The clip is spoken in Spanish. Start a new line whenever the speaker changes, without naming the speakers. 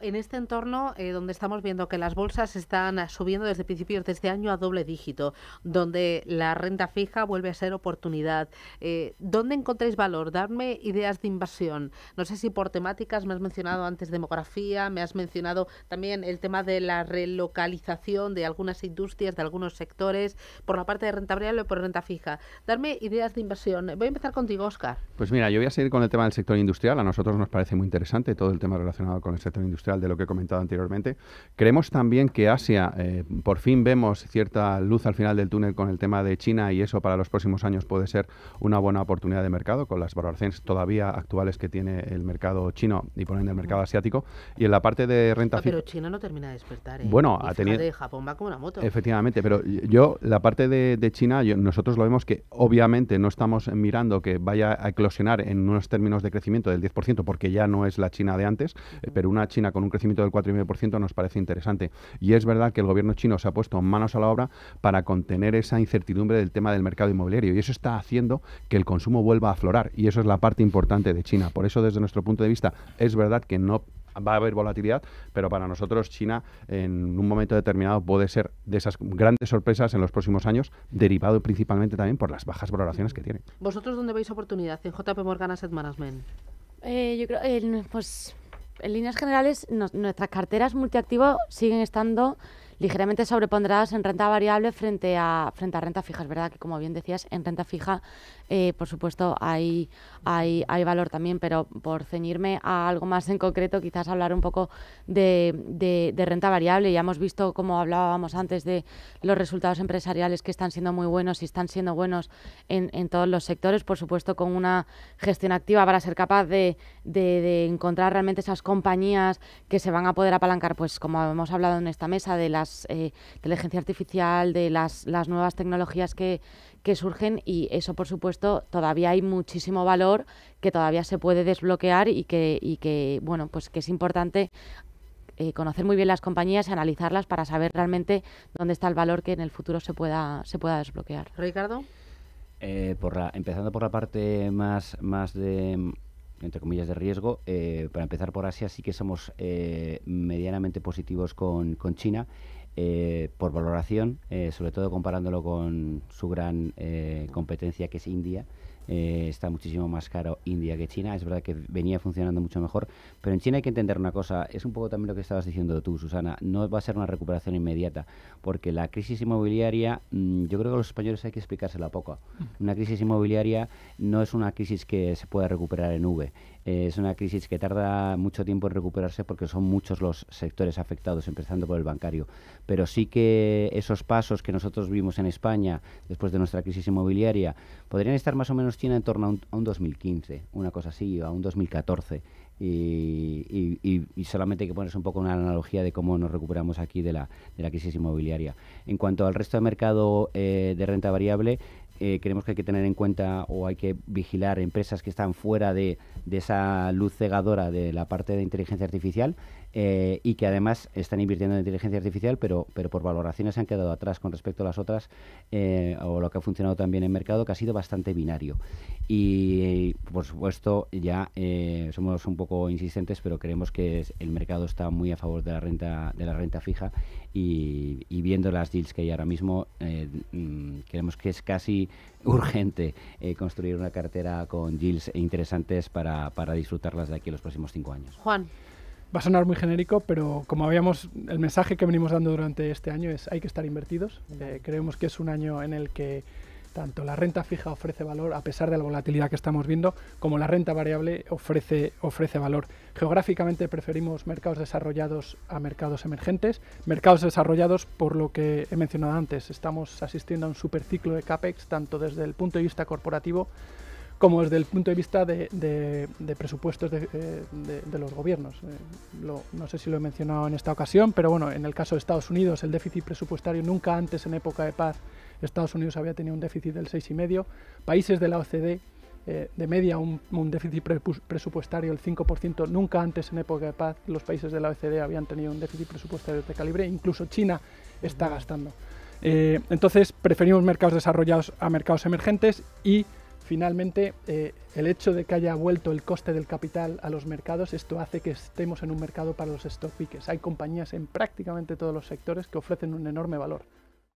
En este entorno eh, donde estamos viendo que las bolsas están subiendo desde principios de este año a doble dígito, donde la renta fija vuelve a ser oportunidad, eh, ¿dónde encontráis valor? Darme ideas de inversión. No sé si por temáticas, me has mencionado antes demografía, me has mencionado también el tema de la relocalización de algunas industrias, de algunos sectores, por la parte de renta variable o por renta fija. Darme ideas de inversión. Voy a empezar contigo, Oscar.
Pues mira, yo voy a seguir con el tema del sector industrial. A nosotros nos parece muy interesante todo el tema relacionado con el sector industrial de lo que he comentado anteriormente. Creemos también que Asia, eh, por fin vemos cierta luz al final del túnel con el tema de China y eso para los próximos años puede ser una buena oportunidad de mercado con las valoraciones todavía actuales que tiene el mercado chino y poniendo el mercado asiático. Y en la parte de renta ah, Pero
China no termina de despertar. ¿eh? Bueno, ha Japón va como una moto. Efectivamente, pero
yo, la parte de, China, nosotros lo vemos que obviamente no estamos mirando que vaya a eclosionar en unos términos de crecimiento del 10% porque ya no es la China de antes, pero una China con un crecimiento del 4,5% nos parece interesante. Y es verdad que el gobierno chino se ha puesto manos a la obra para contener esa incertidumbre del tema del mercado inmobiliario y eso está haciendo que el consumo vuelva a aflorar y eso es la parte importante de China. Por eso desde nuestro punto de vista es verdad que no va a haber volatilidad, pero para nosotros China en un momento determinado puede ser de esas grandes sorpresas en los próximos años, derivado principalmente también por las bajas valoraciones que tiene.
¿Vosotros dónde veis oportunidad en JP Morgan Asset Management?
Eh, yo creo, eh, pues en líneas generales nuestras carteras multiactivo siguen estando ligeramente sobreponderadas en renta variable frente a, frente a renta fija. Es verdad que, como bien decías, en renta fija, eh, por supuesto, hay, hay, hay valor también, pero por ceñirme a algo más en concreto, quizás hablar un poco de, de, renta variable. Ya hemos visto, como hablábamos antes, de los resultados empresariales que están siendo muy buenos y están siendo buenos en, en todos los sectores, por supuesto, con una gestión activa para ser capaz de, de, de encontrar realmente esas compañías que se van a poder apalancar, pues como hemos hablado en esta mesa, de las eh, inteligencia artificial, de las, nuevas tecnologías que, surgen y eso, por supuesto, todavía hay muchísimo valor que todavía se puede desbloquear y que, que bueno, pues que es importante eh, conocer muy bien las compañías y analizarlas para saber realmente dónde está el valor que en el futuro se pueda, se pueda desbloquear. Ricardo.
Eh, empezando por la parte más, más de entre comillas de riesgo, para empezar por Asia sí que somos medianamente positivos con China eh, por valoración, eh, sobre todo comparándolo con su gran eh, competencia que es India. está muchísimo más caro India que China. Es verdad que venía funcionando mucho mejor, pero en China hay que entender una cosa. Es un poco también lo que estabas diciendo tú, Susana. No va a ser una recuperación inmediata, porque la crisis inmobiliaria, mm, yo creo que a los españoles hay que explicársela poco. Mm. Una crisis inmobiliaria no es una crisis que se pueda recuperar en V. Eh, es una crisis que tarda mucho tiempo en recuperarse porque son muchos los sectores afectados, empezando por el bancario. Pero sí que esos pasos que nosotros vimos en España después de nuestra crisis inmobiliaria podrían estar más o menos China en torno a un, 2015, una cosa así, a un 2014. Y, solamente hay que ponerse un poco una analogía de cómo nos recuperamos aquí de la, crisis inmobiliaria. En cuanto al resto del mercado eh, de renta variable, eh, creemos que hay que tener en cuenta o hay que vigilar empresas que están fuera de, esa luz cegadora de la parte de inteligencia artificial eh, y que además están invirtiendo en inteligencia artificial, pero, pero por valoraciones se han quedado atrás con respecto a las otras eh, o lo que ha funcionado también en mercado, que ha sido bastante binario. Y por supuesto, ya somos un poco insistentes, pero creemos que el mercado está muy a favor de la renta, de la renta fija y, y viendo las deals que hay ahora mismo, mm, creemos que es casi urgente eh, construir una cartera con yields interesantes para, disfrutarlas de aquí los próximos cinco años.
Juan. Va a sonar muy genérico, pero como habíamos, el mensaje que venimos dando durante este año es hay que estar invertidos. Eh, creemos que es un año en el que tanto la renta fija ofrece valor a pesar de la volatilidad que estamos viendo, como la renta variable ofrece, valor. Geográficamente preferimos mercados desarrollados a mercados emergentes. Mercados desarrollados, por lo que he mencionado antes, estamos asistiendo a un superciclo de CAPEX, tanto desde el punto de vista corporativo como desde el punto de vista de, presupuestos eh, de, los gobiernos. Eh, no sé si lo he mencionado en esta ocasión, pero bueno, en el caso de Estados Unidos, el déficit presupuestario nunca antes en época de paz Estados Unidos había tenido un déficit del 6,5%, países de la OCDE eh, de media un, déficit presupuestario del 5%, nunca antes en época de paz los países de la OCDE habían tenido un déficit presupuestario de este calibre, incluso China está gastando. Eh, entonces preferimos mercados desarrollados a mercados emergentes y finalmente eh, el hecho de que haya vuelto el coste del capital a los mercados, esto hace que estemos en un mercado para los stock Hay compañías en prácticamente todos los sectores que ofrecen un enorme valor.